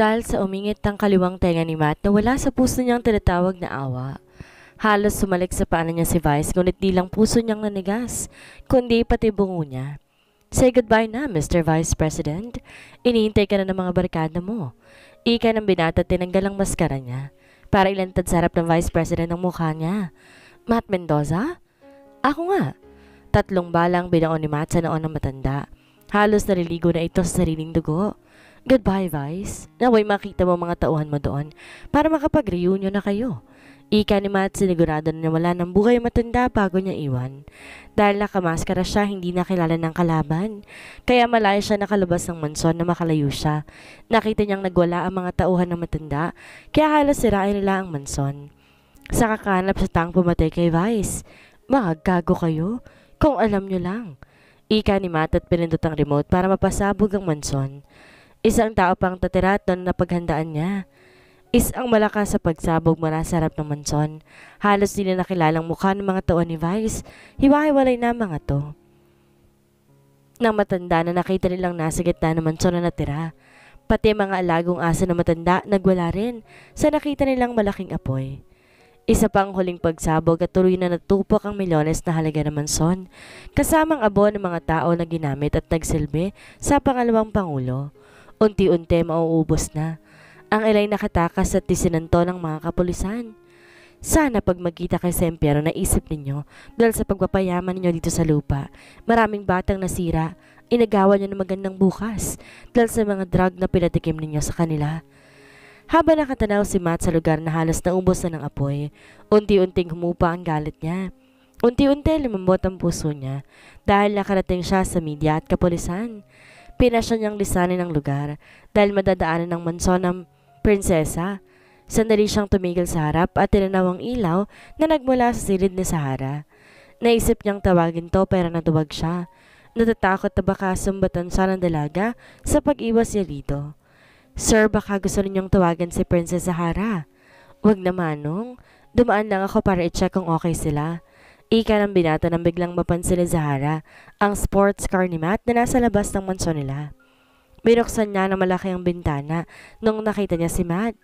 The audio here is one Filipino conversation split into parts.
dahil sa umingit ng kaliwang tenga ni Matt na wala sa puso niyang tinatawag na awa. Halos sumalik sa paanan niya si Vice ngunit di lang puso niyang nanigas, kundi pati bungo niya. Say goodbye na, Mr. Vice President. Iniintay ka na ng mga barkada mo. Ika ng binata tinanggal ang maskara niya para ilantad sa harap ng Vice President ang mukha niya. Matt Mendoza? Ako nga. Tatlong balang binaon ni Matt sa noon ng matanda. Halos naliligo na ito sa sariling dugo. Goodbye, Vice. Naway makita mo mga tauhan mo doon para makapag-reunion na kayo. Ika ni Matt sinigurado na wala ng buhay matanda bago niya iwan. Dahil nakamaskara siya, hindi nakilala ng kalaban. Kaya malaya siya nakalabas ng mansyon na makalayo siya. Nakita niyang nagwala ang mga tauhan ng matanda, kaya halos sirain nila ang mansyon. Sa kakanap sa tang pumatay kay Vice. Magagago kayo? Kung alam niyo lang. Ika ni Matt at pinindot ang remote para mapasabog ang mansyon. Isang tao pang tatira at noon napaghandaan niya. Is ang malakas sa pagsabog mula sa harap ng mansyon. Halos nila nakilalang mukha ng mga taon ni Vice. Hiwa-hiwalay na mga to. Nang matanda na nakita nilang nasa gitna ng mansyon na natira. Pati mga alagong asa na matanda nagwala rin sa nakita nilang malaking apoy. Isa pang huling pagsabog at tuloy na natupok ang milyones na halaga ng mansyon, kasamang abo ng mga tao na ginamit at nagsilbi sa pangalawang pangulo. Unti-unti mauubos na. Ang ilay nakatakas at disinanto ng mga kapulisan. Sana pag magkita kay Sempero naisip ninyo dahil sa pagpapayaman ninyo dito sa lupa, maraming batang nasira, inagawa nyo ng magandang bukas dahil sa mga drug na pinatikim ninyo sa kanila. Habang nakatanaw si Matt sa lugar na halos naubos na ng apoy, unti-unting humupa ang galit niya. Unti-unti lumambot ang puso niya dahil nakarating siya sa media at kapulisan pinasya niyang lisanin ang lugar dahil madadaanan ng mansyon prinsesa. Sandali siyang tumigil sa harap at tinanaw ang ilaw na nagmula sa silid ni Sahara. Naisip niyang tawagin to pero natuwag siya. Natatakot na baka sumbatan siya ng dalaga sa pag-iwas niya rito. Sir, baka gusto ninyong tawagan si Princess Sahara. Wag na manong. Dumaan lang ako para i-check kung okay sila. Ika ng binata nang biglang mapansin ni Zahara ang sports car ni Matt na nasa labas ng mansyon nila. Binuksan niya na malaki ang bintana nung nakita niya si Matt.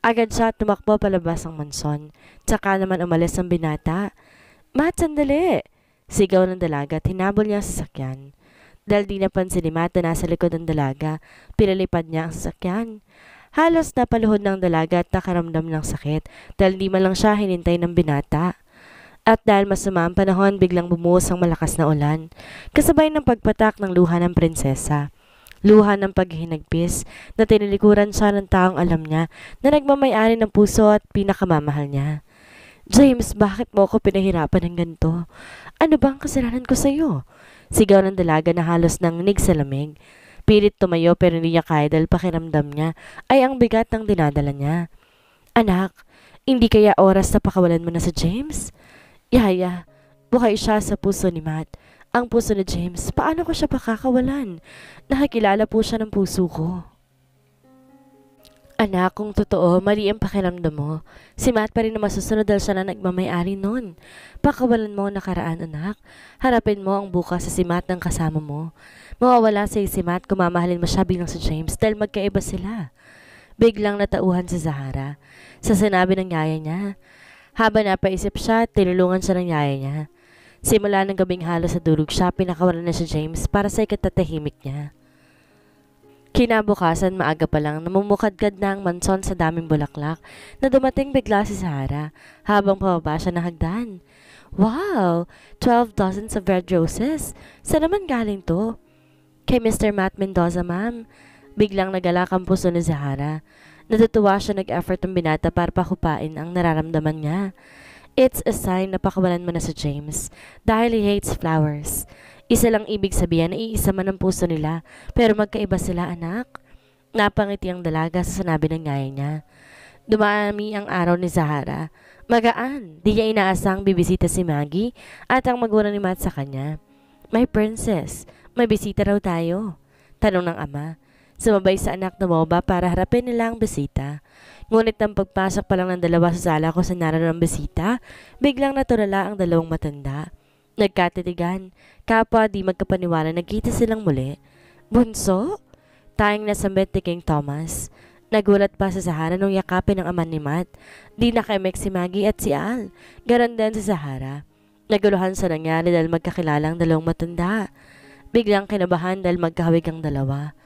Agad siya tumakbo palabas ng mansyon. Tsaka naman umalis ang binata. Matt, sandali! Sigaw ng dalaga at hinabol niya ang sasakyan. Dahil di napansin ni Matt na nasa likod ng dalaga, pinalipad niya ang sasakyan. Halos napaluhod ng dalaga at nakaramdam ng sakit dahil di man lang siya hinintay ng binata. At dahil masama ang panahon, biglang bumuhos ang malakas na ulan, kasabay ng pagpatak ng luha ng prinsesa. Luha ng paghihinagpis na tinilikuran siya ng taong alam niya na nagmamayari ng puso at pinakamamahal niya. James, bakit mo ako pinahirapan ng ganito? Ano ba ang kasalanan ko sa iyo? Sigaw ng dalaga na halos nanginig sa lamig. Pilit tumayo pero hindi niya kaya dahil pakiramdam niya ay ang bigat ng dinadala niya. Anak, hindi kaya oras na pakawalan mo na sa si James? Yaya, bukay siya sa puso ni Matt. Ang puso ni James, paano ko siya pakakawalan? Nakakilala po siya ng puso ko. Anak, kung totoo, mali ang pakiramdam mo. Si Matt pa rin na masusunod dahil siya na nagmamayari nun. Pakawalan mo ang nakaraan, anak. Harapin mo ang bukas sa si Matt ng kasama mo. Mawawala sa si Matt kung mamahalin mo siya bilang si James dahil magkaiba sila. Biglang natauhan si Zahara sa sinabi ng yaya niya. Habang napaisip siya, tinulungan siya ng yaya niya. Simula ng gabing halos sa durog siya, pinakawalan na si James para sa ikatatahimik niya. Kinabukasan maaga pa lang namumukadkad na ang manson sa daming bulaklak na dumating bigla si Sahara habang pababa siya ng hagdan. Wow! 12 dozens of red roses! Saan naman galing to? Kay Mr. Matt Mendoza, ma'am. Biglang nagalak ang puso ni Sahara. Natutuwa siya nag-effort ng binata para pakupain ang nararamdaman niya. It's a sign na pakawalan mo na si James dahil he hates flowers. Isa lang ibig sabihin na iisa man ang puso nila pero magkaiba sila anak. Napangiti ang dalaga sa sanabi ng ngaya niya. Dumami ang araw ni Zahara. Magaan, di niya inaasang bibisita si Maggie at ang magulang ni Matt sa kanya. My princess, may bisita raw tayo. Tanong ng ama. Sumabay sa anak na MOBA para harapin nila ang bisita. Ngunit ang pagpasok pa lang ng dalawa sa sala ko sa naroon bisita, biglang naturala ang dalawang matanda. Nagkatitigan, kapwa di magkapaniwala nagkita silang muli. Bunso? Tayang nasambit ni King Thomas. Nagulat pa sa Sahara nung yakapin ng ama ni Matt. Di nakimek si Maggie at si Al. Garan din si Sahara. Naguluhan sa nangyari dahil magkakilala ang dalawang matanda. Biglang kinabahan dahil magkahawig ang dalawa.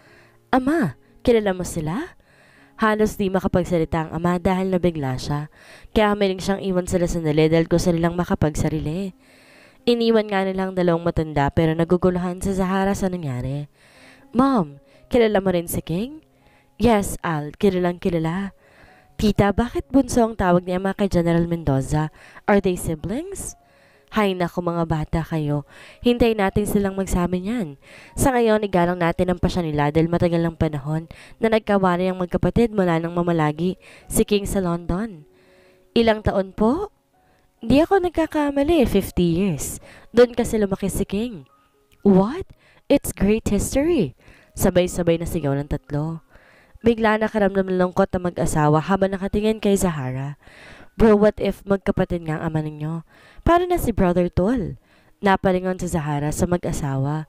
Ama, kilala mo sila? Halos di makapagsalita ang ama dahil nabigla siya. Kaya hamiling siyang iwan sila sandali dahil gusto nilang makapagsarili. Iniwan nga nilang dalawang matanda pero naguguluhan sa Zahara sa nangyari. Mom, kilala mo rin si King? Yes, Al, kilalang kilala. Tita, bakit bunso ang tawag ni ama kay General Mendoza? Are they siblings? Hay nako mga bata kayo, hintay natin silang magsamin niyan. Sa ngayon, igalang natin ang pasya nila dahil matagal ng panahon na nagkawari ang magkapatid mula ng mamalagi si King sa London. Ilang taon po? Di ako nagkakamali, 50 eh, years. Doon kasi lumaki si King. What? It's great history. Sabay-sabay na sigaw ng tatlo. Bigla nakaramdam ng lungkot ang mag-asawa habang nakatingin kay Zahara. Bro, what if magkapatid nga ang ama ninyo? Para na si Brother Tol. Napalingon si Zahara sa mag-asawa.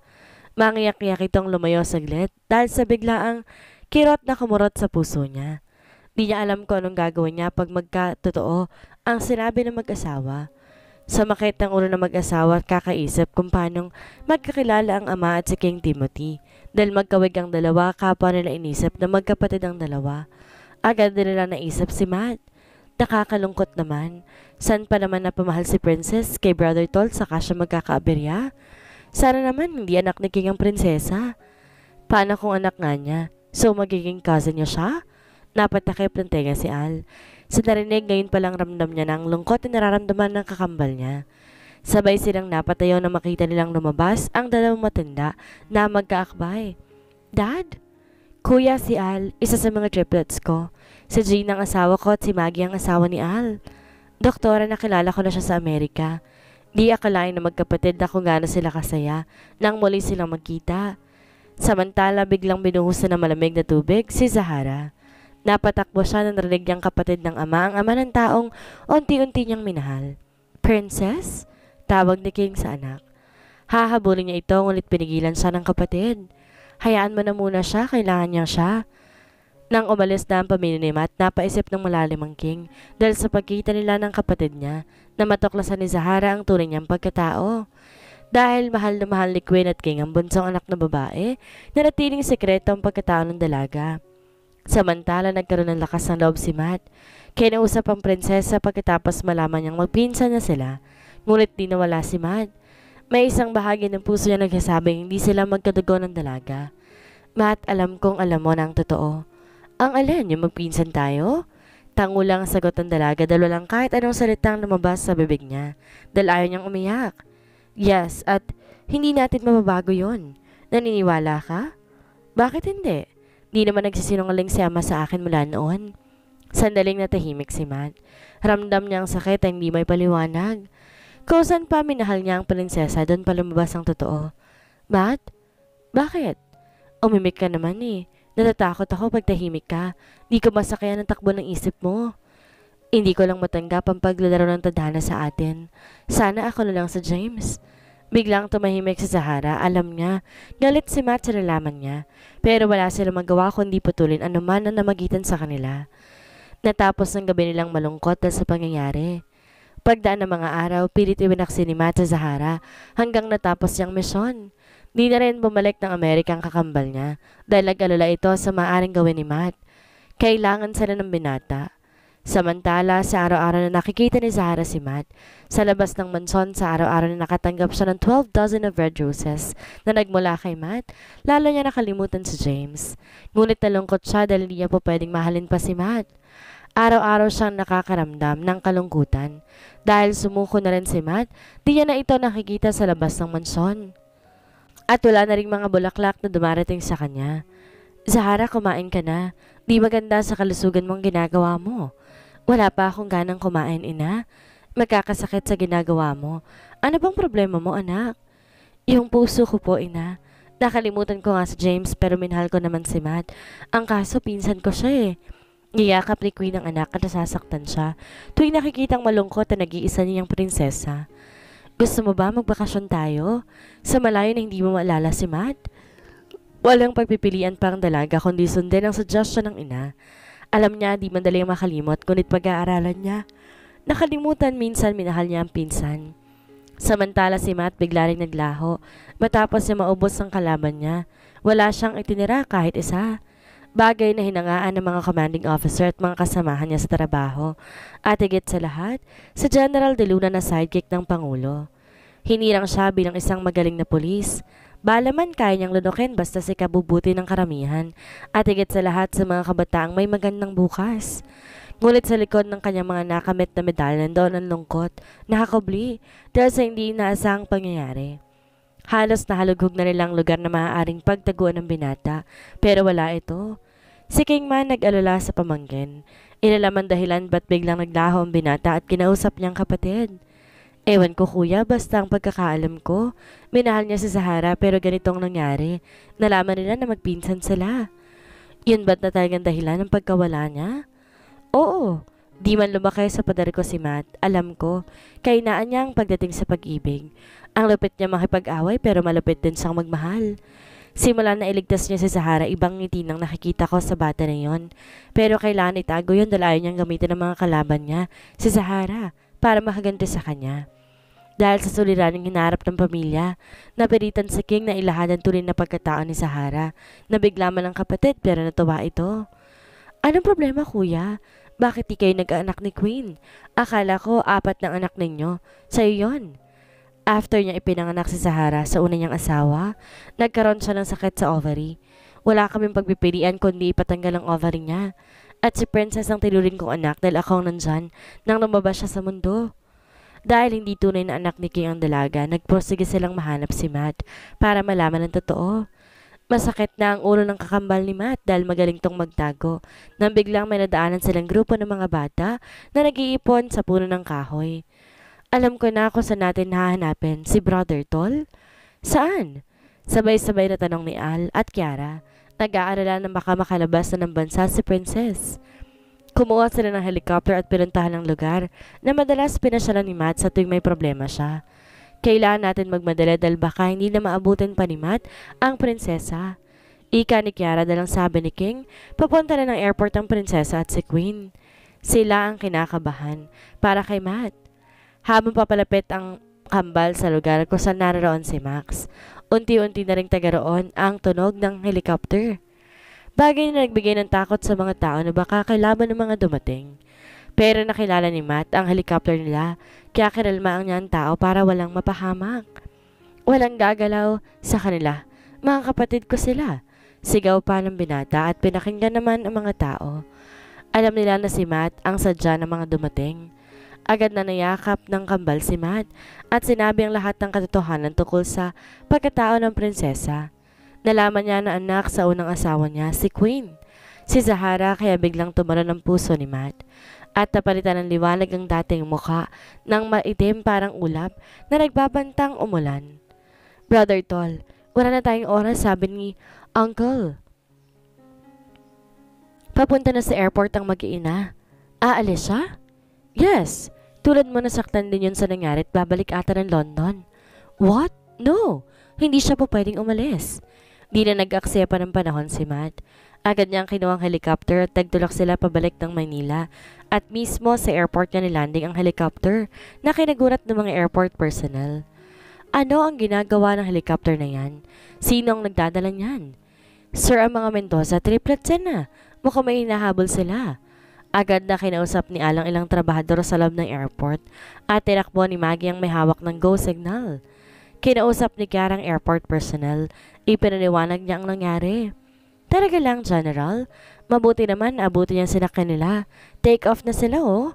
Mangiyak-iyak itong lumayo saglit dahil sa biglaang kirot na kumurot sa puso niya. Di niya alam kung anong gagawin niya pag magkatotoo ang sinabi ng mag-asawa. Sa makit ng ulo ng mag-asawa at kakaisip kung paanong magkakilala ang ama at si King Timothy dahil magkawig ang dalawa kapwa nila inisip na magkapatid ang dalawa. Agad nila naisip si Matt Nakakalungkot naman. San pa naman napamahal si Princess kay Brother Tol saka siya magkakaaberya? Sana naman hindi anak ni King ang prinsesa. Paano kung anak nga niya? So magiging cousin niya siya? Napatakip ng si Al. Sa narinig ngayon palang ramdam niya ng lungkot na nararamdaman ng kakambal niya. Sabay silang napatayo na makita nilang lumabas ang dalawang matanda na magkaakbay. Dad? Kuya si Al, isa sa mga triplets ko. Si Jane ang asawa ko at si Maggie ang asawa ni Al. Doktora, nakilala ko na siya sa Amerika. Di akalain na magkapatid na kung gaano sila kasaya nang muli silang magkita. Samantala, biglang binuhusan ng malamig na tubig si Zahara. Napatakbo siya nang narinig niyang kapatid ng ama ang ama ng taong unti-unti niyang minahal. Princess? Tawag ni King sa anak. Hahabulin niya ito ngunit pinigilan siya ng kapatid. Hayaan mo na muna siya, kailangan niya siya. Nang umalis na ang pamilya ni Matt, napaisip ng malalim ang King dahil sa pagkita nila ng kapatid niya na matuklasan ni Zahara ang tunay niyang pagkatao. Dahil mahal na mahal ni Quinn at King ang bunsong anak na babae, naratiling sekreto ang pagkatao ng dalaga. Samantala nagkaroon ng lakas ng loob si Matt. Kinausap ang prinsesa pagkatapos malaman niyang magpinsan na sila, ngunit di nawala si Matt. May isang bahagi ng puso niya nagsasabing hindi sila magkadugo ng dalaga. Matt, alam kong alam mo na ang totoo. Ang alin, yung magpinsan tayo? Tango lang ang sagot ng dalaga dahil walang kahit anong salitang lumabas sa bibig niya dahil ayaw niyang umiyak. Yes, at hindi natin mababago yon. Naniniwala ka? Bakit hindi? Di naman nagsisinungaling si Ama sa akin mula noon. Sandaling natahimik si Matt. Ramdam niya ang sakit ay hindi may paliwanag. Kung saan pa minahal niya ang prinsesa, doon pa lumabas ang totoo. Matt? Bakit? Umimik ka naman eh. Natatakot ako pag tahimik ka. Di ko masakayan ang takbo ng isip mo. Hindi ko lang matanggap ang paglalaro ng tadhana sa atin. Sana ako na lang sa James. Biglang tumahimik si Sahara, alam niya. Galit si Matt sa nalaman niya. Pero wala silang magawa kundi putulin anuman ang namagitan sa kanila. Natapos ng gabi nilang malungkot sa pangyayari. Pagdaan ng mga araw, pilit ibinaksi ni Matt sa Sahara hanggang natapos siyang misyon. Di na rin bumalik ng Amerika ang kakambal niya dahil nag ito sa maaaring gawin ni Matt. Kailangan sana ng binata. Samantala, sa araw-araw na nakikita ni Zara si Matt, sa labas ng manson sa araw-araw na nakatanggap siya ng 12 dozen of red roses na nagmula kay Matt, lalo niya nakalimutan si James. Ngunit nalungkot siya dahil hindi niya po pwedeng mahalin pa si Matt. Araw-araw siyang nakakaramdam ng kalungkutan. Dahil sumuko na rin si Matt, di niya na ito nakikita sa labas ng mansyon. At wala na rin mga bulaklak na dumarating sa kanya. Zahara, kumain ka na. Di maganda sa kalusugan mong ginagawa mo. Wala pa akong ganang kumain, ina. Magkakasakit sa ginagawa mo. Ano bang problema mo, anak? Yung puso ko po, ina. Nakalimutan ko nga si James pero minahal ko naman si Matt. Ang kaso, pinsan ko siya eh. Niyakap ni Queen ang anak at nasasaktan siya. Tuwing nakikitang malungkot na nag-iisa niyang prinsesa. Gusto mo ba magbakasyon tayo? Sa malayo na hindi mo maalala si Matt? Walang pagpipilian pang dalaga kundi sundin ang suggestion ng ina. Alam niya di madali ang makalimot kunit pag-aaralan niya. Nakalimutan minsan minahal niya ang pinsan. Samantala si Matt bigla rin naglaho matapos niya maubos ang kalaban niya. Wala siyang itinira kahit isa bagay na hinangaan ng mga commanding officer at mga kasamahan niya sa trabaho, at higit sa lahat, si General De Luna na sidekick ng Pangulo. Hinirang siya bilang isang magaling na pulis, balaman kaya niyang lunukin basta si kabubuti ng karamihan, at higit sa lahat sa mga kabataang may magandang bukas. Ngunit sa likod ng kanyang mga nakamit na medalya nandoon ang lungkot, nakakubli, dahil sa hindi inaasahang pangyayari. Halos nahalughog na nilang lugar na maaaring pagtaguan ng binata, pero wala ito. Si Kingman nag-alala sa pamangkin. Inalaman dahilan ba't biglang naglaho ang binata at kinausap niyang kapatid. Ewan ko kuya, basta ang pagkakaalam ko, minahal niya si Sahara pero ganitong nangyari. Nalaman nila na magpinsan sila. Yun ba't na talagang dahilan ng pagkawala niya? Oo, Di man lumaki sa pader ko si Matt, alam ko, kainaan niya ang pagdating sa pag-ibig. Ang lupit niya makipag-away pero malupit din sa magmahal. Simula na iligtas niya si Sahara, ibang ngiti nang nakikita ko sa bata na yon. Pero kailangan itago yon dahil ayaw niyang gamitin ng mga kalaban niya, si Sahara, para makaganti sa kanya. Dahil sa suliraning hinarap ng pamilya, naperitan si King na ilahad ang tuloy na pagkataon ni Sahara. Nabigla man ang kapatid pero natuwa ito. Anong problema kuya? Bakit di kayo nag-anak ni Queen? Akala ko apat ng anak ninyo. Sa'yo yon. After niya ipinanganak si Sahara sa una niyang asawa, nagkaroon siya ng sakit sa ovary. Wala kaming pagpipilian kundi ipatanggal ang ovary niya. At si Princess ang tilurin kong anak dahil akong ang nandyan nang lumabas siya sa mundo. Dahil hindi tunay na anak ni King ang dalaga, nagprosige silang mahanap si Matt para malaman ang totoo. Masakit na ang ulo ng kakambal ni Matt dahil magaling tong magtago. Nang biglang may nadaanan silang grupo ng mga bata na nag-iipon sa puno ng kahoy. Alam ko na kung saan natin hahanapin si Brother Tol. Saan? Sabay-sabay na tanong ni Al at Kiara. Nag-aalala na baka makalabas na ng bansa si Princess. Kumuha sila ng helicopter at pinuntahan ng lugar na madalas pinasyalan ni Matt sa tuwing may problema siya. Kailangan natin magmadala dahil baka hindi na maabutan pa ni Matt ang prinsesa. Ika ni Kiara dalang sabi ni King, papunta na ng airport ang prinsesa at si Queen. Sila ang kinakabahan para kay Matt. Habang papalapit ang kambal sa lugar kung saan naroon si Max, unti-unti na rin taga ang tunog ng helicopter. Bagay na nagbigay ng takot sa mga tao na baka kailaban ng mga dumating. Pero nakilala ni Matt ang helicopter nila, kaya kinalmaan niya ang tao para walang mapahamak. Walang gagalaw sa kanila. Mga kapatid ko sila. Sigaw pa ng binata at pinakinggan naman ang mga tao. Alam nila na si Matt ang sadya ng mga dumating. Agad na nayakap ng kambal si Matt at sinabi ang lahat ng katotohanan tungkol sa pagkatao ng prinsesa. Nalaman niya na anak sa unang asawa niya, si Queen. Si Zahara kaya biglang tumalon ang puso ni Matt at napalitan ng liwanag ang dating mukha ng maitim parang ulap na nagbabantang umulan. Brother Tol, wala na tayong oras sabi ni Uncle. Papunta na sa airport ang mag-iina. Aalis siya? Yes. Tulad mo nasaktan din yun sa nangyari at babalik ata ng London. What? No. Hindi siya po pwedeng umalis. Di na nag-aksaya pa ng panahon si Matt Agad niyang kinuha ang helicopter at nagtulak sila pabalik ng Manila. At mismo sa airport niya nilanding ang helicopter na kinagurat ng mga airport personnel. Ano ang ginagawa ng helicopter na yan? Sino ang nagdadala niyan? Sir, ang mga Mendoza, triplet na. Ah. Mukhang may hinahabol sila. Agad na kinausap ni Alang ilang trabahador sa loob ng airport at tinakbo ni Maggie ang may hawak ng go signal. Kinausap ni Kiara ang airport personnel. Ipinaniwanag niya ang nangyari. Talaga lang, General. Mabuti naman, abuti niya sila kanila. Take off na sila, oh.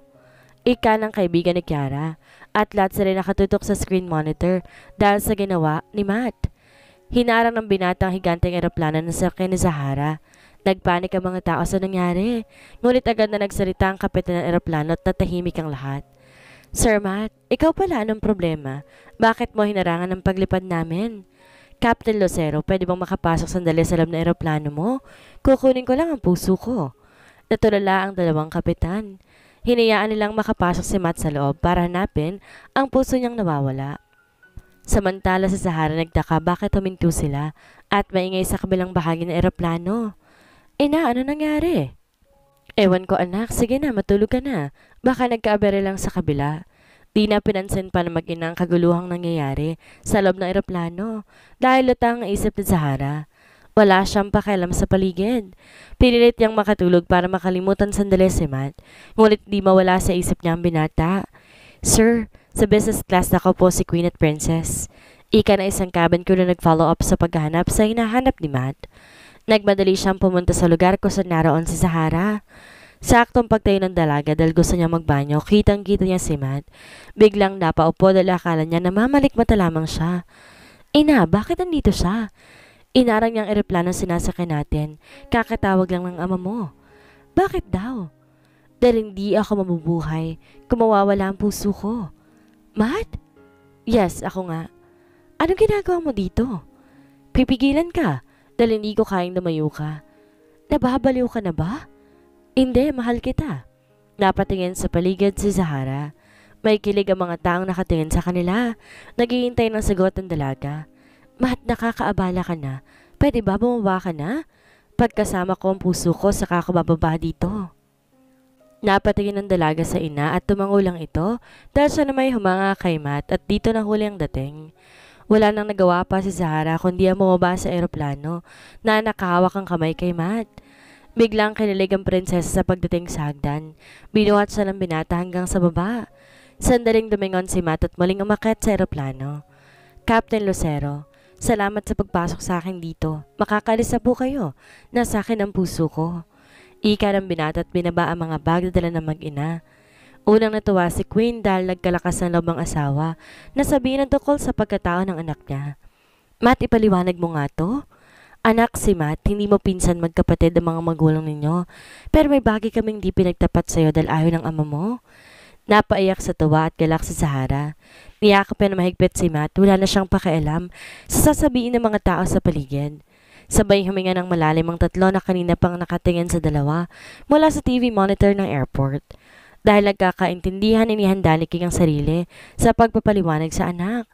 Ika ng kaibigan ni Kiara at lahat sila nakatutok sa screen monitor dahil sa ginawa ni Matt. Hinarang ng binatang higanteng eroplano ng sakya ni Sahara. Nagpanik ang mga tao sa nangyari. Ngunit agad na nagsalita ang kapitan ng eroplano at natahimik ang lahat. Sir Matt, ikaw pala anong problema? Bakit mo hinarangan ang paglipad namin? Captain Lucero, pwede bang makapasok sandali sa lab na eroplano mo? Kukunin ko lang ang puso ko. Natulala ang dalawang kapitan. Hinayaan nilang makapasok si Matt sa loob para hanapin ang puso niyang nawawala. Samantala sa Sahara nagtaka bakit huminto sila at maingay sa kabilang bahagi ng eroplano. Eh na, ano nangyari? Ewan ko anak, sige na matulog ka na. Baka nagkaabere lang sa kabila. Di na pinansin pa na mag ang kaguluhang nangyayari sa loob ng eroplano dahil lutang ang isip ni Zahara. Wala siyang pakialam sa paligid. Pinilit niyang makatulog para makalimutan sandali si Matt, ngunit di mawala sa isip niya ang binata. Sir, sa business class na po si Queen at Princess. Ika na isang cabin ko na nag-follow up sa paghahanap sa hinahanap ni Matt. Nagmadali siyang pumunta sa lugar kung saan naroon si Zahara. Saktong pagtayo ng dalaga dahil gusto niya magbanyo, kitang-kita niya si Matt. Biglang napaupo dahil akala niya na mamalikmata lamang siya. Ina, bakit nandito siya? Inarang niyang eroplano sinasakay natin. Kakatawag lang ng ama mo. Bakit daw? Dahil hindi ako mabubuhay kung mawawala ang puso ko. Matt? Yes, ako nga. Anong ginagawa mo dito? Pipigilan ka dahil hindi ko kayang lumayo ka. Nababaliw ka na ba? Hindi, mahal kita. Napatingin sa paligid si Zahara. May kilig ang mga taong nakatingin sa kanila. Naghihintay ng sagot ng dalaga. Mahat nakakaabala ka na. Pwede ba bumaba ka na? Pagkasama ko ang puso ko sa kakabababa dito. Napatingin ang dalaga sa ina at tumangulang ito dahil siya na may humanga kay Matt at dito na huli ang dating. Wala nang nagawa pa si Zahara kundi ang bumaba sa eroplano na nakahawak ang kamay kay Matt. Biglang kinilig ang prinsesa sa pagdating sa hagdan. Binuhat siya ng binata hanggang sa baba. Sandaling dumingon si Matt at muling umakit sa eroplano. Captain Lucero, salamat sa pagpasok sa akin dito. Makakalis na po kayo. Nasa akin ang puso ko. Ika ng binata at binaba ang mga bag na dala ng mag-ina. Unang natuwa si Queen dahil nagkalakas ng loob ang asawa na sabihin ang tukol sa pagkatao ng anak niya. Matt, ipaliwanag mo nga to? Anak si Matt, hindi mo pinsan magkapatid ang mga magulang ninyo, pero may bagay kaming di pinagtapat sa'yo dahil ayaw ng ama mo. Napaiyak sa tuwa at galak si Sahara. Niyakapin na mahigpit si Matt, wala na siyang pakialam sa sasabihin ng mga tao sa paligid. Sabay huminga ng malalim ang tatlo na kanina pang nakatingin sa dalawa mula sa TV monitor ng airport. Dahil nagkakaintindihan, inihanda ni King ang sarili sa pagpapaliwanag sa anak.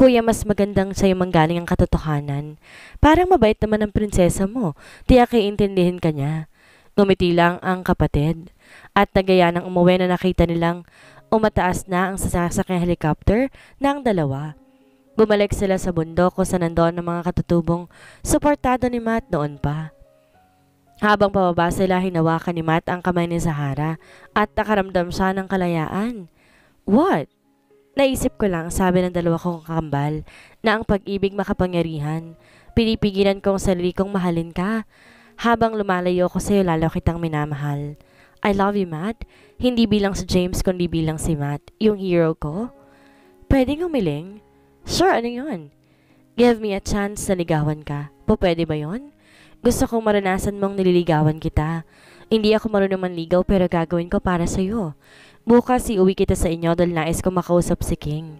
Kuya, mas magandang sa'yo manggaling ang katotohanan. Parang mabait naman ang prinsesa mo. Tiyak iintindihin ka niya. Ngumiti lang ang kapatid. At nagaya ng umuwi na nakita nilang umataas na ang sasakyang helicopter ng dalawa. Bumalik sila sa bundok kung saan nandoon ang mga katutubong suportado ni Matt noon pa. Habang pababa sila, hinawakan ni Matt ang kamay ni Sahara at nakaramdam siya ng kalayaan. What? Naisip ko lang, sabi ng dalawa kong kambal, na ang pag-ibig makapangyarihan. Pinipigilan kong sarili kong mahalin ka. Habang lumalayo ko sa'yo, lalo kitang minamahal. I love you, Matt. Hindi bilang si James, kundi bilang si Matt. Yung hero ko. Pwede Pwedeng umiling? Sure, ano yun? Give me a chance na ligawan ka. Po, pwede ba yon? Gusto kong maranasan mong nililigawan kita. Hindi ako marunong manligaw pero gagawin ko para sa'yo. Bukas iuwi kita sa inyo dahil nais ko makausap si King.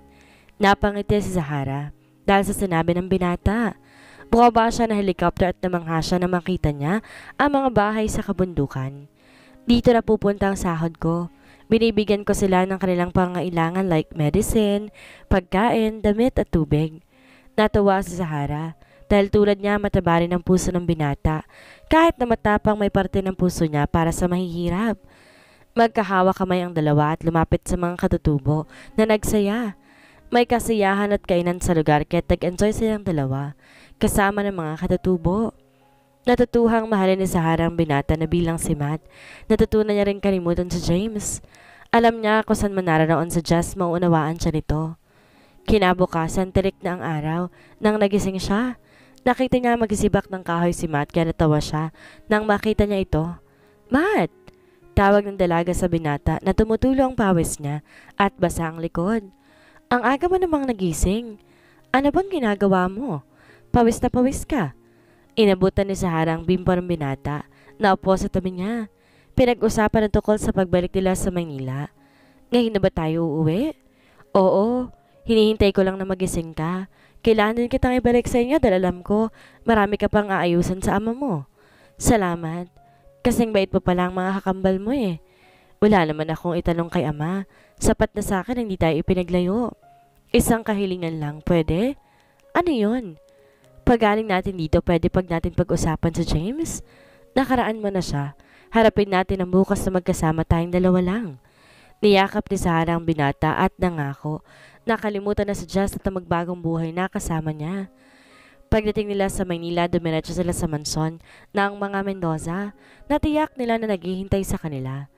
Napangiti si Zahara dahil sa sinabi ng binata. Bukaba siya ng helicopter at namangha siya na makita niya ang mga bahay sa kabundukan. Dito na pupunta ang sahod ko. Binibigyan ko sila ng kanilang pangailangan like medicine, pagkain, damit at tubig. Natuwa si Zahara dahil tulad niya mataba rin ang puso ng binata kahit na matapang may parte ng puso niya para sa mahihirap. Magkahawak kamay ang dalawa at lumapit sa mga katutubo na nagsaya. May kasiyahan at kainan sa lugar kaya tag-enjoy silang dalawa kasama ng mga katutubo. Natutuhang mahalin ni Sahara ang binata na bilang si Matt. Natutunan niya rin kalimutan si James. Alam niya kung saan man nararaon sa si Jess maunawaan siya nito. Kinabukasan, tirik na ang araw nang nagising siya. Nakita niya magsibak ng kahoy si Matt kaya natawa siya nang makita niya ito. Matt! Tawag ng dalaga sa binata na tumutulo ang pawis niya at basa ang likod. Ang aga mo namang nagising. Ano bang ginagawa mo? Pawis na pawis ka. Inabutan ni Sahara ang bimpo ng binata na upo sa tabi niya. Pinag-usapan ang tukol sa pagbalik nila sa Manila. Ngayon na ba tayo uuwi? Oo, hinihintay ko lang na magising ka. Kailangan din kitang ibalik sa inyo dahil alam ko marami ka pang aayusan sa ama mo. Salamat. Kasing bait po pala ang mga kakambal mo eh. Wala naman akong itanong kay ama. Sapat na sa akin hindi tayo ipinaglayo. Isang kahilingan lang, pwede? Ano yon? Pagaling natin dito, pwede pag natin pag-usapan sa James? Nakaraan mo na siya. Harapin natin ang bukas na magkasama tayong dalawa lang. Niyakap ni Sarah ang binata at nangako. Nakalimutan na si Jess at ang magbagong buhay na kasama niya. Pagdating nila sa Maynila, dumiretso sila sa mansyon ng mga Mendoza. Natiyak nila na naghihintay sa kanila.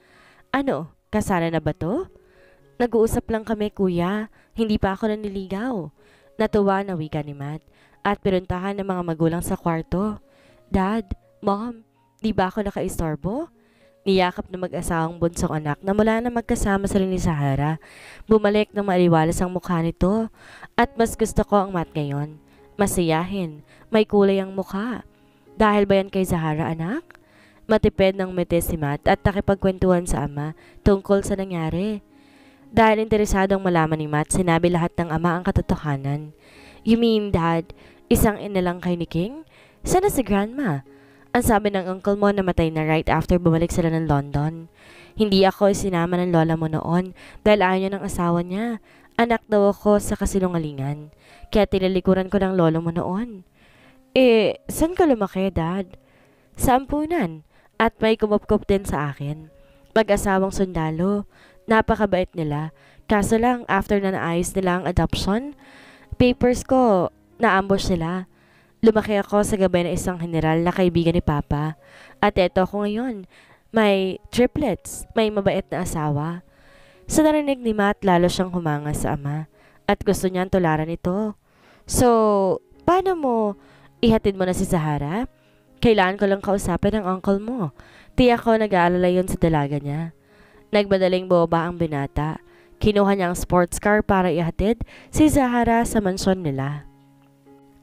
Ano, kasana na ba to? Nag-uusap lang kami, kuya. Hindi pa ako naniligaw. Natuwa na wika ni Matt at piruntahan ng mga magulang sa kwarto. Dad, Mom, di ba ako nakaistorbo? Niyakap ng mag-asawang bunsong anak na mula na magkasama sila ni Sahara. Bumalik ng maliwalas ang mukha nito at mas gusto ko ang Matt ngayon. Masiyahin, may kulay ang mukha. Dahil ba yan kay Zahara anak? Matipid ng mete si Matt at nakipagkwentuhan sa ama tungkol sa nangyari. Dahil interesadong malaman ni Matt, sinabi lahat ng ama ang katotohanan. You mean, Dad, isang ina lang kay ni King? Sana si Grandma? Ang sabi ng uncle mo namatay na right after bumalik sila ng London. Hindi ako sinama ng lola mo noon dahil ayaw niya ng asawa niya. Anak daw ako sa kasilungalingan. Kaya tinalikuran ko ng lolo mo noon. Eh, saan ka lumaki, dad? Sa ampunan. At may kumupkup din sa akin. Pag-asawang sundalo. Napakabait nila. Kaso lang, after na naayos nila ang adoption, papers ko, naambos sila. Lumaki ako sa gabay ng isang general na kaibigan ni Papa. At eto ako ngayon. May triplets. May mabait na asawa. Sa narinig ni Matt, lalo siyang humanga sa ama. At gusto niyang tularan ito. So, paano mo ihatid mo na si Sahara? Kailan ko lang kausapin ang uncle mo. Tiyak ko nag-aalala yon sa dalaga niya. Nagbadaling boba ang binata. Kinuha niya ang sports car para ihatid si Sahara sa mansyon nila.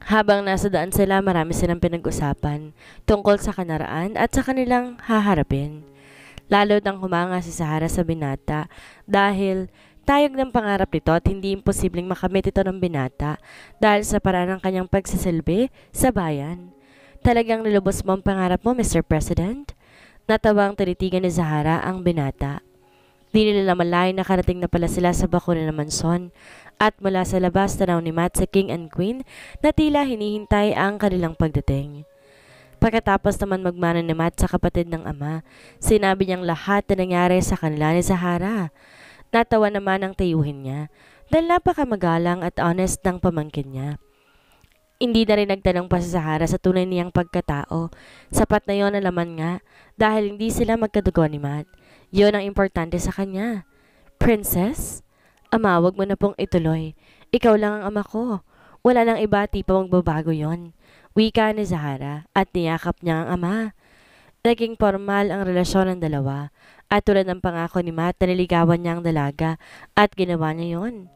Habang nasa daan sila, marami silang pinag-usapan tungkol sa kanaraan at sa kanilang haharapin. Lalo nang humanga si Sahara sa binata dahil Tayog ng pangarap nito at hindi imposibleng makamit ito ng binata dahil sa paraan ng kanyang pagsisilbi sa bayan. Talagang nilubos mo ang pangarap mo, Mr. President? Natawa ang tinitigan ni Zahara ang binata. Di nila namalayan na karating na pala sila sa bakuna ng manson at mula sa labas tanaw ni Matt sa King and Queen na tila hinihintay ang kanilang pagdating. Pagkatapos naman magmana ni Matt sa kapatid ng ama, sinabi niyang lahat na nangyari sa kanila ni Zahara. Natawa naman ang tayuhin niya dahil napakamagalang at honest ng pamangkin niya. Hindi na rin nagtanong pa sa Sahara sa tunay niyang pagkatao. Sapat na yon alaman nga dahil hindi sila magkadugo ni Matt. Yon ang importante sa kanya. Princess? Ama, wag mo na pong ituloy. Ikaw lang ang ama ko. Wala nang iba, tipa magbabago yon. Wika ni Sahara at niyakap niya ang ama. Naging formal ang relasyon ng dalawa at tulad ng pangako ni Matt, niligawan niya ang dalaga at ginawa niya yon.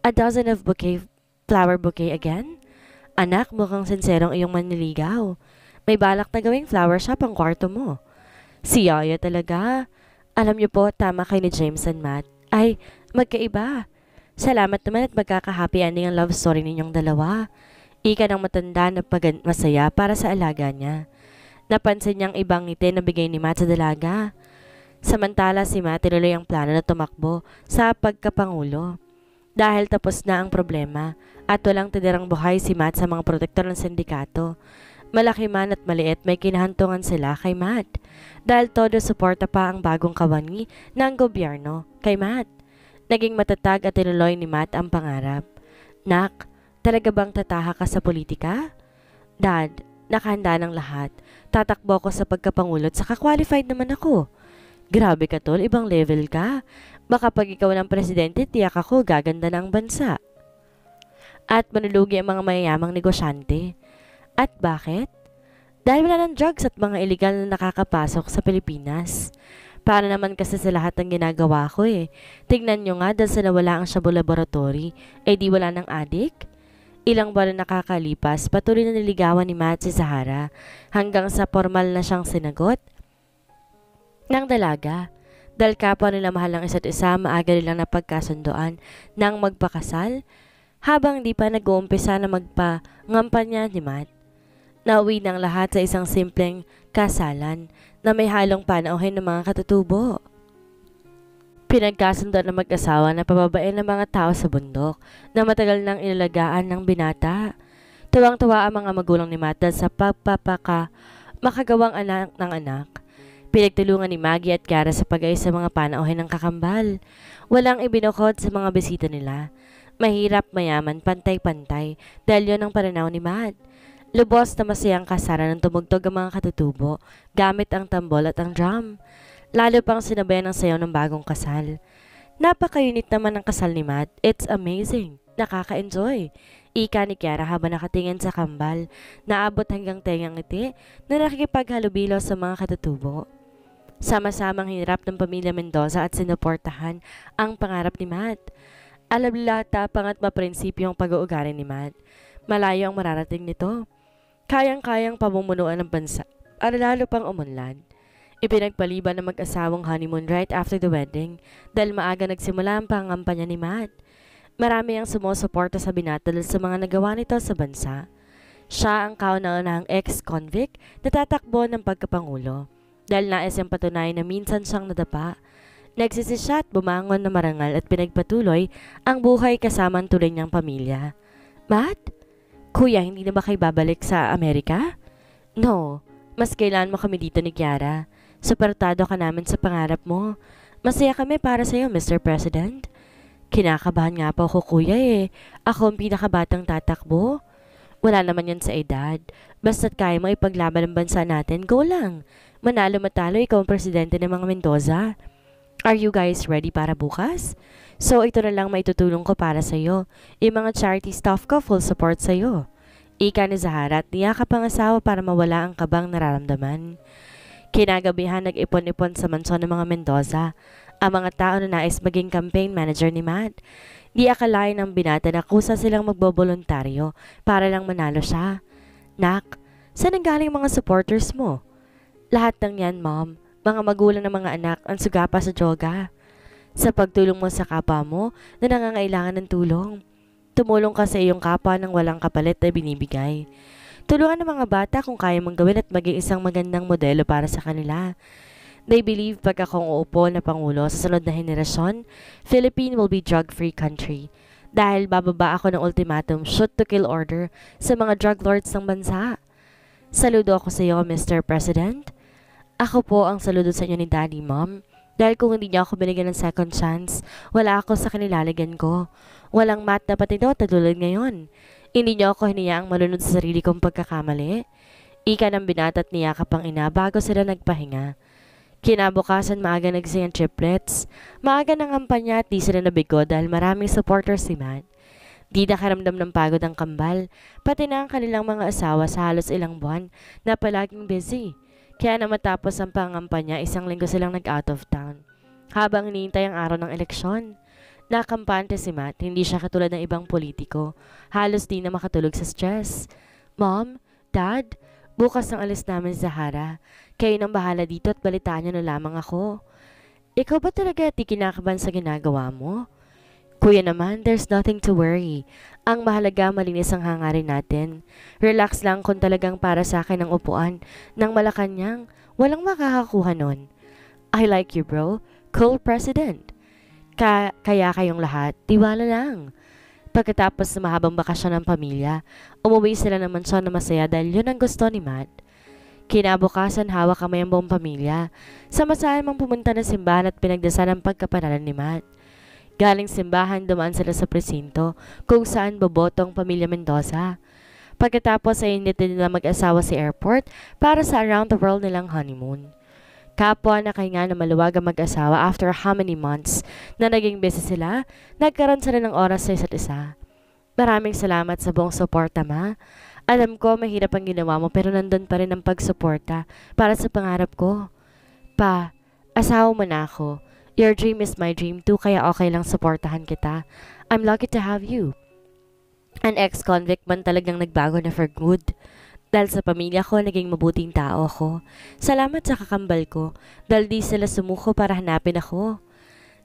A dozen of bouquet, flower bouquet again? Anak, mukhang sinserong iyong manliligaw. May balak na gawing flower shop ang kwarto mo. Si Yaya talaga. Alam niyo po, tama kay ni James and Matt. Ay, magkaiba. Salamat naman at magkaka-happy ending ang love story ninyong dalawa. Ika ng matanda na masaya para sa alaga niya. Napansin niyang ibang ngiti na bigay ni Matt sa dalaga. Samantala si Matt tinuloy ang plano na tumakbo sa pagkapangulo. Dahil tapos na ang problema at walang tinirang buhay si Matt sa mga protektor ng sindikato. Malaki man at maliit may kinahantungan sila kay Matt dahil todo suporta pa ang bagong kawani ng gobyerno kay Matt. Naging matatag at tinuloy ni Matt ang pangarap. Nak, talaga bang tataha ka sa politika? Dad, nakahanda ng lahat tatakbo ako sa pagkapangulot saka qualified naman ako. Grabe ka tol, ibang level ka. Baka pag ikaw ng presidente, tiyak ako gaganda ng bansa. At manulugi ang mga mayayamang negosyante. At bakit? Dahil wala ng drugs at mga illegal na nakakapasok sa Pilipinas. Para naman kasi sa lahat ng ginagawa ko eh. Tignan nyo nga dahil sa nawala ang Shabu Laboratory, eh di wala ng adik? Ilang buwan nakakalipas, patuloy na niligawan ni Matt si Sahara hanggang sa formal na siyang sinagot ng dalaga. Dahil kapwa nila mahal ng isa't isa, maaga nilang napagkasundoan ng magpakasal habang di pa nag-uumpisa na magpangampanya ni Matt. Nauwi ng lahat sa isang simpleng kasalan na may halong panauhin ng mga katutubo. Pinagkasundo ng mag-asawa na pababain ng mga tao sa bundok na matagal nang inalagaan ng binata. Tuwang-tuwa ang mga magulang ni Mata sa pagpapaka makagawang anak ng anak. Pinagtulungan ni Maggie at Kara sa pag-ayos sa mga panauhin ng kakambal. Walang ibinukod sa mga bisita nila. Mahirap, mayaman, pantay-pantay dahil yon ang pananaw ni Matt. Lubos na masayang kasara ng tumugtog ang mga katutubo gamit ang tambol at ang drum. Lalo pang sinabayan ng sayaw ng bagong kasal. Napaka-unit naman ng kasal ni Matt. It's amazing. Nakaka-enjoy. Ika ni Kiara habang nakatingin sa kambal, naabot hanggang tengang ngiti na nakikipaghalubilo sa mga katutubo. Sama-samang hinirap ng pamilya Mendoza at sinuportahan ang pangarap ni Matt. Alablala tapang at maprinsipyo ang pag-uugali ni Matt. Malayo ang mararating nito. Kayang-kayang pamumunuan ng bansa at lalo pang umunlad. Ipinagpaliban ng mag-asawang honeymoon right after the wedding dahil maaga nagsimula ang pangampa ni Matt. Marami ang sumusuporta sa binata sa mga nagawa nito sa bansa. Siya ang kauna-unahang ex-convict na tatakbo ng pagkapangulo dahil nais ang patunay na minsan siyang nadapa. Nagsisi siya at bumangon na marangal at pinagpatuloy ang buhay kasama ang tuloy niyang pamilya. Matt? Kuya, hindi na ba kayo babalik sa Amerika? No, mas kailan mo kami dito ni Kiara. Suportado ka namin sa pangarap mo. Masaya kami para sa'yo, Mr. President. Kinakabahan nga pa ako, kuya eh. Ako ang pinakabatang tatakbo. Wala naman yan sa edad. Basta't kaya mo ipaglaban ang bansa natin, go lang. Manalo matalo, ikaw ang presidente ng mga Mendoza. Are you guys ready para bukas? So ito na lang maitutulong ko para sa'yo. Yung mga charity staff ko, full support sa'yo. Ika ni Zahara at niyakap ang asawa para mawala ang kabang nararamdaman. Kinagabihan, nag-ipon-ipon sa mansyon ng mga Mendoza, ang mga tao na nais maging campaign manager ni Matt. Di akalain ng binata na kusa silang magbobolontaryo para lang manalo siya. Nak, saan ang galing mga supporters mo? Lahat ng yan, mom. Mga magulang ng mga anak ang sugapa sa yoga. Sa pagtulong mo sa kapa mo na nangangailangan ng tulong. Tumulong ka sa iyong kapwa nang walang kapalit na binibigay. Tulungan ng mga bata kung kaya mong gawin at maging isang magandang modelo para sa kanila. They believe pag akong uupo na Pangulo sa sunod na henerasyon, Philippine will be drug-free country. Dahil bababa ako ng ultimatum shoot to kill order sa mga drug lords ng bansa. Saludo ako sa iyo, Mr. President. Ako po ang saludo sa inyo ni Daddy, Mom. Dahil kung hindi niyo ako binigyan ng second chance, wala ako sa kanilalagyan ko. Walang mat na pati daw tulad ngayon. Hindi niyo ako hiniyaang malunod sa sarili kong pagkakamali. Ika ng binatat niya kapang ang ina bago sila nagpahinga. Kinabukasan maaga nagsing ang triplets. Maaga ng kampanya at di sila nabigo dahil maraming supporter si Matt. Di nakaramdam ng pagod ang kambal, pati na ang kanilang mga asawa sa halos ilang buwan na palaging busy. Kaya na matapos ang pangampanya, isang linggo silang nag-out of town. Habang hinihintay ang araw ng eleksyon, Nakampante si Matt, hindi siya katulad ng ibang politiko. Halos di na makatulog sa stress. Mom, Dad, bukas ang alis namin sa Hara. Kayo nang bahala dito at balitaan niyo na lamang ako. Ikaw ba talaga di kinakaban sa ginagawa mo? Kuya naman, there's nothing to worry. Ang mahalaga malinis ang hangarin natin. Relax lang kung talagang para sa akin ang upuan ng Malacanang. Walang makakakuha nun. I like you bro. Cool president. Ka- kaya kayong lahat, tiwala lang. Pagkatapos ng mahabang bakasyon ng pamilya, umuwi sila naman mansyon na masaya dahil yun ang gusto ni Matt. Kinabukasan hawak kamay ang buong pamilya. Samasaan mang pumunta ng simbahan at pinagdasal ang pagkapanalan ni Matt. Galing simbahan, dumaan sila sa presinto kung saan boboto ang pamilya Mendoza. Pagkatapos ay invited nila mag-asawa sa airport para sa around the world nilang honeymoon. Kapwa na nakahinga na maluwag ang mag-asawa after how many months na naging busy sila, nagkaroon sila ng oras sa isa't isa. Maraming salamat sa buong suporta, ma. Alam ko mahirap ang ginawa mo pero nandun pa rin ang pagsuporta para sa pangarap ko. Pa, asawa mo na ako. Your dream is my dream too kaya okay lang suportahan kita. I'm lucky to have you. An ex-convict man talagang nagbago na for good. Dahil sa pamilya ko, naging mabuting tao ako. Salamat sa kakambal ko dahil di sila sumuko para hanapin ako.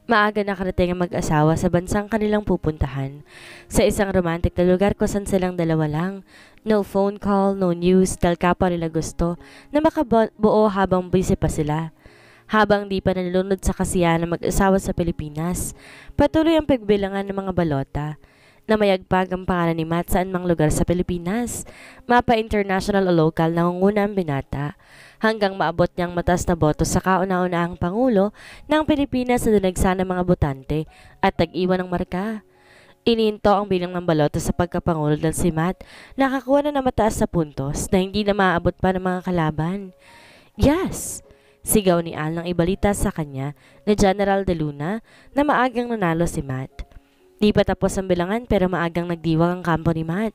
Maaga nakarating ang mag-asawa sa bansang kanilang pupuntahan. Sa isang romantic na lugar kung saan silang dalawa lang. No phone call, no news, dahil kapwa nila gusto na makabuo habang busy pa sila. Habang di pa nalunod sa kasiyahan ng mag-asawa sa Pilipinas, patuloy ang pagbilangan ng mga balota na mayagpag ang pangalan ni Matt saan mang lugar sa Pilipinas. Mapa international o local nangunguna ang binata hanggang maabot niyang matas na boto sa kauna-unahang Pangulo ng Pilipinas sa dinagsa ng mga botante at tag-iwan ng marka. Ininto ang bilang ng baloto sa pagkapangulo ng si Matt, nakakuha na ng mataas na puntos na hindi na maaabot pa ng mga kalaban. Yes! Sigaw ni Al nang ibalita sa kanya na General De Luna na maagang nanalo si Matt. Di pa tapos ang bilangan pero maagang nagdiwang ang kampo ni Matt.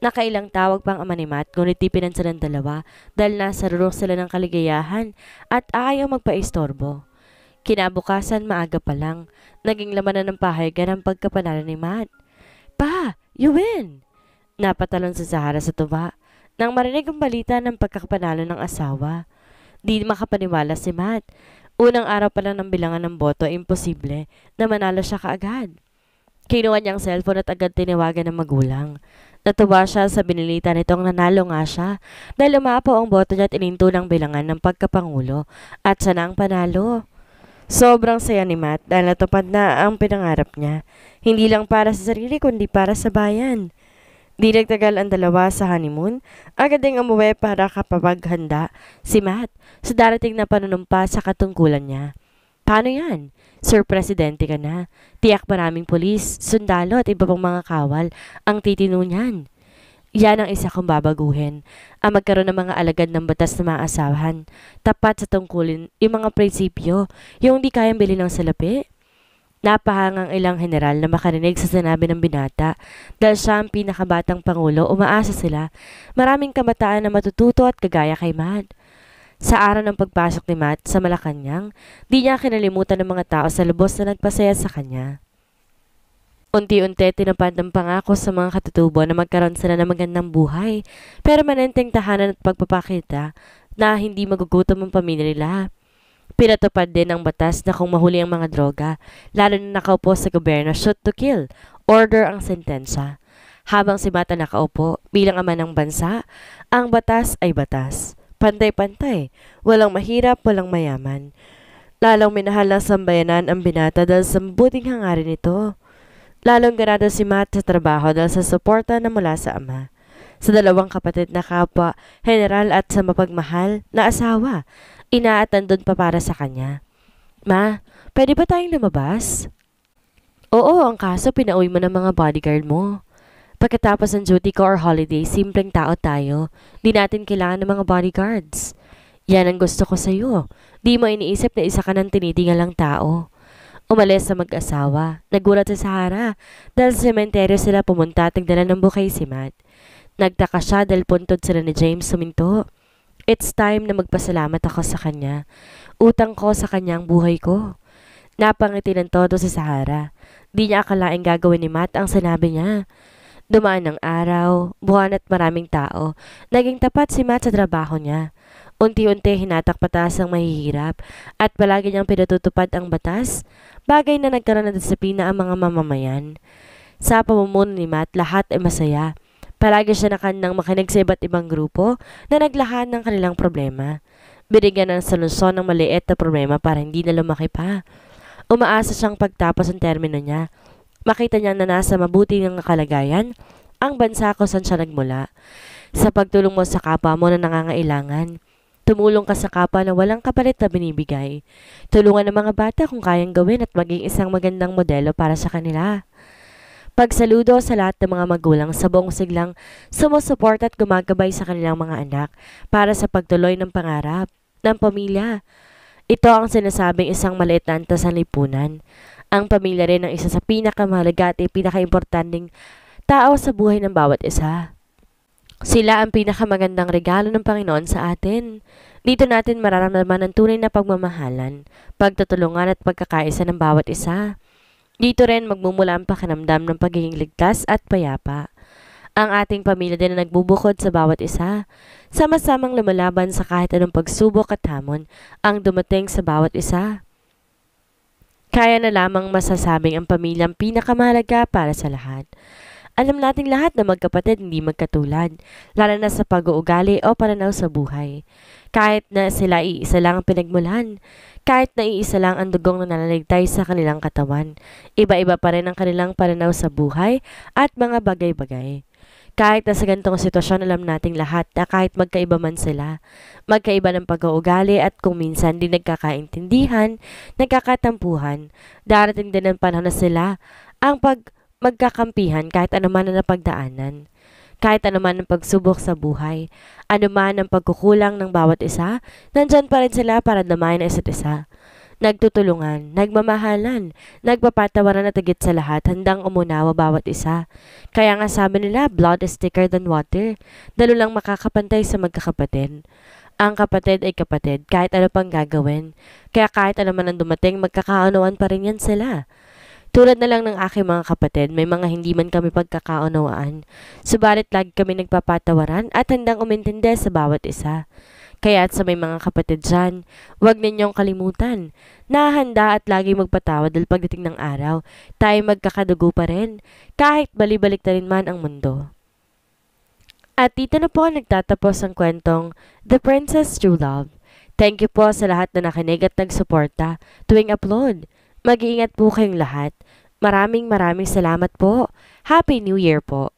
Nakailang tawag pang ama ni Matt ngunit di pinansan ng dalawa dahil nasa rurok sila ng kaligayahan at ayaw magpaistorbo. Kinabukasan maaga pa lang, naging laman na ng pahayagan ang pagkapanalo ni Matt. Pa, you win! Napatalon sa Sahara sa tuba nang marinig ang balita ng pagkakapanalo ng asawa. Di makapaniwala si Matt. Unang araw pa lang ng bilangan ng boto, imposible na manalo siya kaagad. Kinuha niyang cellphone at agad tinawagan ng magulang. Natuwa siya sa binilita nitong nanalo nga siya dahil umapo ang boto niya at ininto ng bilangan ng pagkapangulo at siya na ang panalo. Sobrang saya ni Matt dahil natupad na ang pinangarap niya, hindi lang para sa sarili kundi para sa bayan. Di nagtagal ang dalawa sa honeymoon, agad ding umuwi para kapapaghanda si Matt sa darating na panunumpa sa katungkulan niya. Paano yan? Sir Presidente ka na. Tiyak maraming polis, sundalo at iba pang mga kawal ang titino niyan. Yan ang isa kong babaguhin, ang magkaroon ng mga alagad ng batas na maasahan, tapat sa tungkulin yung mga prinsipyo, yung hindi kayang bilhin ng salapi. Napahangang ilang general na makarinig sa sanabi ng binata dahil siya ang pinakabatang pangulo umaasa sila. Maraming kabataan na matututo at kagaya kay Mad. Sa araw ng pagpasok ni Matt sa Malacanang, di niya kinalimutan ng mga tao sa lubos na nagpasaya sa kanya. Unti-unti tinapad ang pangako sa mga katutubo na magkaroon sila ng magandang buhay, pero manenteng tahanan at pagpapakita na hindi magugutom ang pamilya nila. Pinatupad din ang batas na kung mahuli ang mga droga, lalo na nakaupo sa gobyerno, shoot to kill, order ang sentensya. Habang si Mata nakaupo bilang ama ng bansa, ang batas ay batas. Pantay-pantay. Walang mahirap, walang mayaman. Lalong minahal ng sambayanan ang binata dahil sa mabuting hangarin nito. Lalong ganado si Matt sa trabaho dahil sa suporta na mula sa ama. Sa dalawang kapatid na kapwa, general at sa mapagmahal na asawa, inaatan doon pa para sa kanya. Ma, pwede ba tayong lumabas? Oo, ang kaso pinauwi mo ng mga bodyguard mo. Pagkatapos ng duty ko or holiday, simpleng tao tayo. Di natin kailangan ng mga bodyguards. Yan ang gusto ko sa'yo. Di mo iniisip na isa ka ng tinitingalang tao. Umalis sa mag-asawa. Nagulat sa Sahara dahil sa sementeryo sila pumunta at nagdala ng bukay si Matt. Nagtaka siya dahil puntod sila ni James suminto. It's time na magpasalamat ako sa kanya. Utang ko sa kanyang buhay ko. Napangiti ng todo si Sahara. Di niya akalaing gagawin ni Matt ang sinabi niya. Dumaan ang araw, buwan at maraming tao. Naging tapat si Matt sa trabaho niya. Unti-unti hinatak patas ang mahihirap at palagi niyang pinatutupad ang batas, bagay na nagkaroon ng disiplina ang mga mamamayan. Sa pamumuno ni Matt, lahat ay masaya. Palagi siya nakandang makinig sa iba't ibang grupo na naglahan ng kanilang problema. Binigyan ng solusyon ng maliit na problema para hindi na lumaki pa. Umaasa siyang pagtapos ang termino niya Makita niya na nasa mabuti ng kalagayan ang bansa ko saan siya nagmula. Sa pagtulong mo sa kapwa mo na nangangailangan, tumulong ka sa kapwa na walang kapalit na binibigay. Tulungan ang mga bata kung kayang gawin at maging isang magandang modelo para sa kanila. Pagsaludo sa lahat ng mga magulang sa buong siglang sumusuport at gumagabay sa kanilang mga anak para sa pagtuloy ng pangarap ng pamilya. Ito ang sinasabing isang maliit na antas lipunan. Ang pamilya rin ang isa sa pinakamahalaga at pinakaimportanteng tao sa buhay ng bawat isa. Sila ang pinakamagandang regalo ng Panginoon sa atin. Dito natin mararamdaman ang tunay na pagmamahalan, pagtutulungan at pagkakaisa ng bawat isa. Dito rin magmumula ang pakiramdam ng pagiging ligtas at payapa. Ang ating pamilya din ang nagbubukod sa bawat isa, sama-samang lumalaban sa kahit anong pagsubok at hamon ang dumating sa bawat isa. Kaya na lamang masasabing ang pamilyang pinakamahalaga para sa lahat. Alam nating lahat na magkapatid hindi magkatulad, lalo na sa pag-uugali o pananaw sa buhay. Kahit na sila iisa lang ang pinagmulan, kahit na iisa lang ang dugong na nanaligtay sa kanilang katawan, iba-iba pa rin ang kanilang pananaw sa buhay at mga bagay-bagay. Kahit na sa ganitong sitwasyon, alam nating lahat na kahit magkaiba man sila, magkaiba ng pag-uugali at kung minsan di nagkakaintindihan, nagkakatampuhan, darating din ang panahon na sila ang pag magkakampihan kahit anuman ang napagdaanan. Kahit anuman ang pagsubok sa buhay, anuman ang pagkukulang ng bawat isa, nandyan pa rin sila para damayan ang isa't isa. Nagtutulungan, nagmamahalan, nagpapatawaran at higit sa lahat, handang umunawa bawat isa. Kaya nga sabi nila, blood is thicker than water. Dalo lang makakapantay sa magkakapatid. Ang kapatid ay kapatid, kahit ano pang gagawin. Kaya kahit ano man ang dumating, magkakaunawan pa rin yan sila. Tulad na lang ng aking mga kapatid, may mga hindi man kami pagkakaunawaan. Subalit lagi kami nagpapatawaran at handang umintindi sa bawat isa. Kaya't sa may mga kapatid dyan, huwag ninyong kalimutan. Nahanda at lagi magpatawad dahil pagdating ng araw, tayo magkakadugo pa rin, kahit balibalik na rin man ang mundo. At dito na po nagtatapos ang kwentong The Princess True Love. Thank you po sa lahat na nakinig at nagsuporta tuwing upload. Mag-iingat po kayong lahat. Maraming maraming salamat po. Happy New Year po!